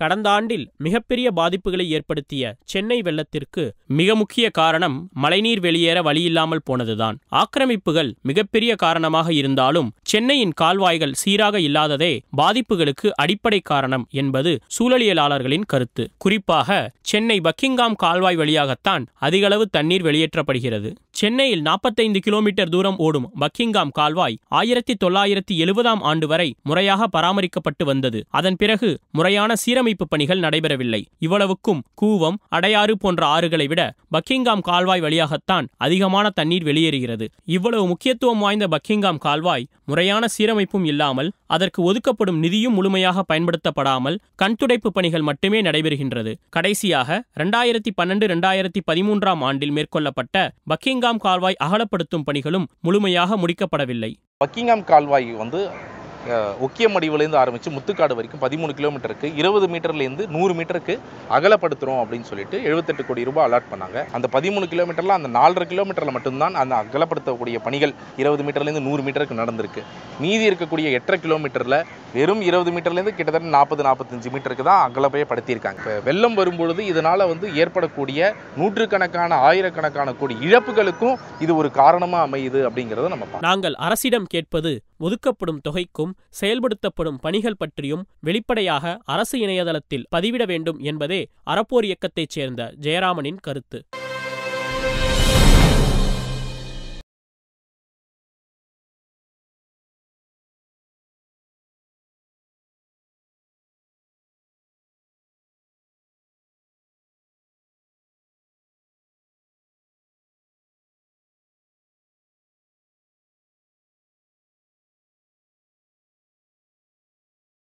கடந்த ஆண்டில் மிகப்பெரிய பாதிப்புகளை ஏற்படுத்திய சென்னை வெள்ளத்திற்கு மிக முக்கிய காரணம் மழைநீர் வெளியேற வழியில்லாமல் போனதுதான் ஆக்கிரமிப்புகள் மிகப்பெரிய காரணமாக இருந்தாலும் சென்னையின் கால்வாய்கள் சீராக இல்லாததே பாதிப்புகளுக்கு அடிப்படை காரணம் என்பது சூழலியலாளர்களின் கருத்து குறிப்பாக சென்னை பக்கிங்காம் கால்வாய் வழியாகத்தான் அதிகளவு தண்ணீர் வெளியேற்றப்படுகிறது சென்னையில் நாற்பத்தைந்து கிலோமீட்டர் தூரம் ஓடும் பக்கிங்காம் கால்வாய் ஆயிரத்தி தொள்ளாயிரத்தி எழுபதாம் ஆண்டு வரை முறையாக பராமரிக்கப்பட்டு வந்தது அதன் பிறகு முறையான சீரமைப்பு பணிகள் நடைபெறவில்லை இவ்வளவுக்கும் கூவம் அடையாறு போன்ற ஆறுகளை விட பக்கிங்காம் கால்வாய் வழியாகத்தான் அதிகமான தண்ணீர் வெளியேறுகிறது இவ்வளவு முக்கியத்துவம் வாய்ந்த பக்கிங்காம் கால்வாய் முறையான சீரமைப்பும் இல்லாமல் அதற்கு ஒதுக்கப்படும் நிதியும் முழுமையாக பயன்படுத்தப்படாமல் கண்துடைப்பு பணிகள் மட்டுமே நடைபெறுகின்றது கடைசியாக இரண்டாயிரத்தி பன்னெண்டு இரண்டாயிரத்தி பதிமூன்றாம் ஆண்டில் மேற்கொள்ளப்பட்ட பக்கிங்காம் பக்கிங்காம் கால்வாய் அகலப்படுத்தும் பணிகளும் முழுமையாக முடிக்கப்படவில்லை பக்கிங்காம் கால்வாய் வந்து ஒக்கியமடிவுலேருந்து ஆரம்பித்து முத்துக்காடு வரைக்கும் பதிமூணு கிலோமீட்டருக்கு இருபது மீட்டர்லேருந்து நூறு மீட்டருக்கு அகலப்படுத்துகிறோம் அப்படின்னு சொல்லிட்டு எழுபத்தெட்டு கோடி ரூபாய் அலாட் பண்ணாங்க அந்த பதிமூணு கிலோமீட்டரில் அந்த நாலரை கிலோமீட்டரில் மட்டும்தான் அந்த அகலப்படுத்தக்கூடிய பணிகள் இருபது மீட்டர்லேருந்து நூறு மீட்டருக்கு நடந்திருக்கு மீதி இருக்கக்கூடிய எட்டரை கிலோமீட்டரில் வெறும் இருபது மீட்டர்லேருந்து கிட்டத்தட்ட நாற்பது நாற்பத்தஞ்சு மீட்டருக்கு தான் அகலப்பைய படுத்தியிருக்காங்க இப்போ வெள்ளம் வரும்பொழுது இதனால் வந்து ஏற்படக்கூடிய நூற்றுக்கணக்கான ஆயிரக்கணக்கான கோடி இழப்புகளுக்கும் இது ஒரு காரணமாக அமையுது அப்படிங்கிறத நம்ம நாங்கள் அரசிடம் கேட்பது ஒதுக்கப்படும் தொகைக்கும் செயல்படுத்தப்படும் பணிகள் பற்றியும் வெளிப்படையாக அரசு இணையதளத்தில் பதிவிட வேண்டும் என்பதே அறப்போர் இயக்கத்தைச் சேர்ந்த ஜெயராமனின் கருத்து